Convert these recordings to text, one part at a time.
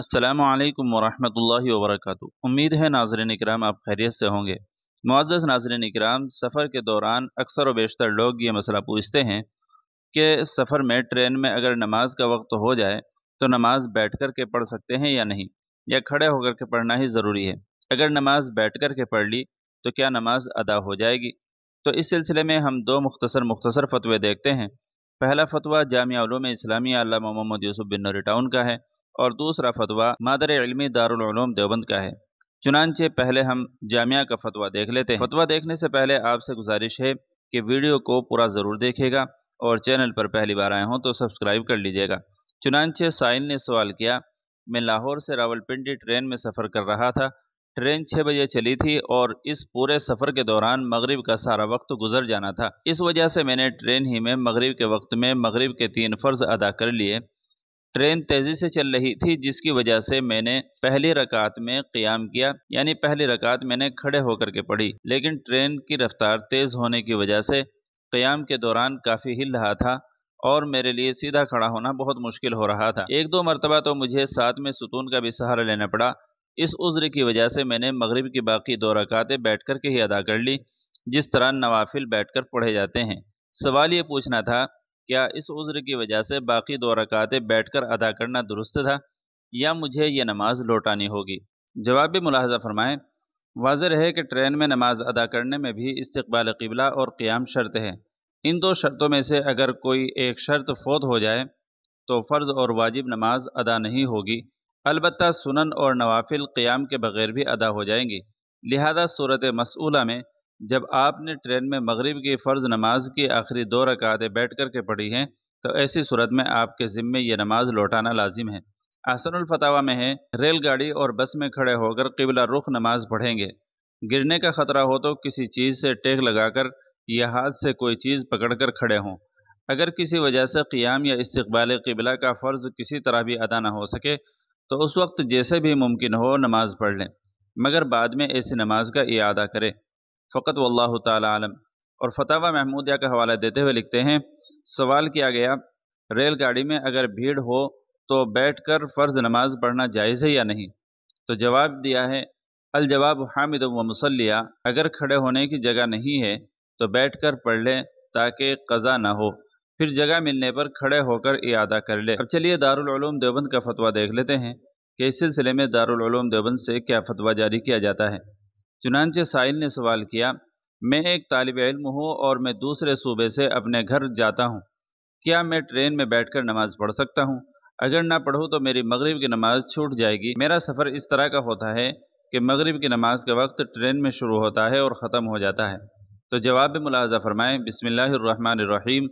असलकम वरहमल वर्क उम्मीद है नाजरन कराम आप खैरियत से होंगे मुआज़ नाजरन कराम सफ़र के दौरान अक्सर व बेशतर लोग ये मसला पूछते हैं कि सफ़र में ट्रेन में अगर नमाज का वक्त हो जाए तो नमाज बैठ कर के पढ़ सकते हैं या नहीं या खड़े होकर के पढ़ना ही ज़रूरी है अगर नमाज बैठ कर के पढ़ ली तो क्या नमाज अदा हो जाएगी तो इस सिलसिले में हम दो मुख्तसर मुख्तसर फतवे देखते हैं पहला फतवा जामिया इस्लामी अल्लाह मोहम्मद यूसुफ़ बिन नूरी टाउन का है और दूसरा फतवा मादर इलमी दारूम देवबंद का है चुनानचे पहले हम जामिया का फतवा देख लेते हैं फतवा देखने से पहले आपसे गुजारिश है कि वीडियो को पूरा ज़रूर देखेगा और चैनल पर पहली बार आए हों तो सब्सक्राइब कर लीजिएगा चुनानचे साइन ने सवाल किया मैं लाहौर से रावलपिंडी ट्रेन में सफ़र कर रहा था ट्रेन छः बजे चली थी और इस पूरे सफ़र के दौरान मगरिब का सारा वक्त गुजर जाना था इस वजह से मैंने ट्रेन ही में मगरिब के वक्त में मगरिब के तीन फ़र्ज़ अदा कर लिए ट्रेन तेज़ी से चल रही थी जिसकी वजह से मैंने पहली रकात में क़ियाम किया यानी पहली रकात मैंने खड़े होकर के पढ़ी लेकिन ट्रेन की रफ्तार तेज़ होने की वजह से कयाम के दौरान काफ़ी हिल रहा था और मेरे लिए सीधा खड़ा होना बहुत मुश्किल हो रहा था एक दो मरतबा तो मुझे साथ में सुतून का भी सहारा लेना पड़ा इस उज्र की वजह से मैंने मगरब की बाकी दो रकातें बैठ कर के ही अदा कर ली जिस तरह नवाफिल बैठ कर पढ़े जाते हैं सवाल ये पूछना था क्या इस उज़्र की वजह से बाकी दो रकातें बैठकर अदा करना दुरुस्त था या मुझे यह नमाज लौटानी होगी जवाब भी मुलाजा फरमाएँ वाज है कि ट्रेन में नमाज अदा करने में भी इस्तबाल किबला और क़्याम शर्त है इन दो शर्तों में से अगर कोई एक शर्त फोत हो जाए तो फ़र्ज़ और वाजिब नमाज अदा नहीं होगी अलबत् सुनन और नवाफिल क़्याम के बग़ैर भी अदा हो जाएंगी लिहाजा सूरत मसूला में जब आपने ट्रेन में मगरिब की फ़र्ज़ नमाज की आखिरी दो रकातें बैठ कर के पढ़ी हैं तो ऐसी सूरत में आपके ज़िम्मे ये नमाज लौटाना लाजिम है आसनफतावा में है रेलगाड़ी और बस में खड़े होकर किबला रुख नमाज पढ़ेंगे गिरने का ख़तरा हो तो किसी चीज़ से टेक लगाकर या हाथ से कोई चीज़ पकड़कर खड़े हों अगर किसी वजह से क़ियाम या इस्तबाल किबला का फ़र्ज़ किसी तरह भी अदा ना हो सके तो उस वक्त जैसे भी मुमकिन हो नमाज़ पढ़ लें मगर बाद में ऐसी नमाज का इरादा करें फ़कत वल्लाह तालम और फतवा महमूदिया का हवाला देते हुए लिखते हैं सवाल किया गया रेलगाड़ी में अगर भीड़ हो तो बैठ कर फ़र्ज़ नमाज पढ़ना जायज़ है या नहीं तो जवाब दिया है अलजवाब हामिद व मुसलिया अगर खड़े होने की जगह नहीं है तो बैठ कर पढ़ लें ताकि कज़ा ना हो फिर जगह मिलने पर खड़े होकर इदा कर ले अब चलिए दारूम देवबंद का फतवा देख लेते हैं कि इस सिलसिले में दारूम देवबंद से क्या फतवा जारी किया जाता है चुनानचे साहिल ने सवाल किया मैं एक तालब इल्म हूँ और मैं दूसरे सूबे से अपने घर जाता हूँ क्या मैं ट्रेन में बैठकर नमाज पढ़ सकता हूँ अगर ना पढ़ूँ तो मेरी मगरब की नमाज छूट जाएगी मेरा सफ़र इस तरह का होता है कि मगरब की नमाज का वक्त ट्रेन में शुरू होता है और ख़त्म हो जाता है तो जवाब मुलाजा फ़रमाएँ बिसमीम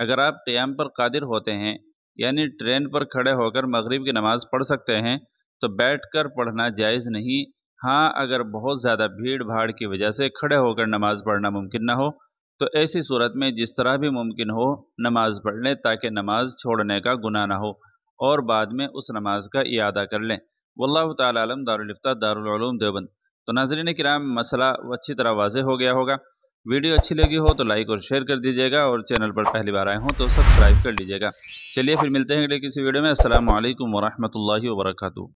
अगर आप क़्याम पर कादिर होते हैं यानी ट्रेन पर खड़े होकर मगरब की नमाज़ पढ़ सकते हैं तो बैठ कर पढ़ना जायज़ नहीं हाँ अगर बहुत ज़्यादा भीड़ भाड़ की वजह से खड़े होकर नमाज पढ़ना मुमकिन ना हो तो ऐसी सूरत में जिस तरह भी मुमकिन हो नमाज पढ़ लें ताकि नमाज छोड़ने का गुनाह ना हो और बाद में उस नमाज का इरादा कर लें वल्लाह तालम दारफ्ता दारूम देवबंद तो नाजरीन कराम मसला अच्छी तरह वाज हो गया होगा वीडियो अच्छी लगी हो तो लाइक और शेयर कर दीजिएगा और चैनल पर पहली बार आए हों तो सब्सक्राइब कर लीजिएगा चलिए फिर मिलते हैं अगले किसी वीडियो में असल वरहमल वर्का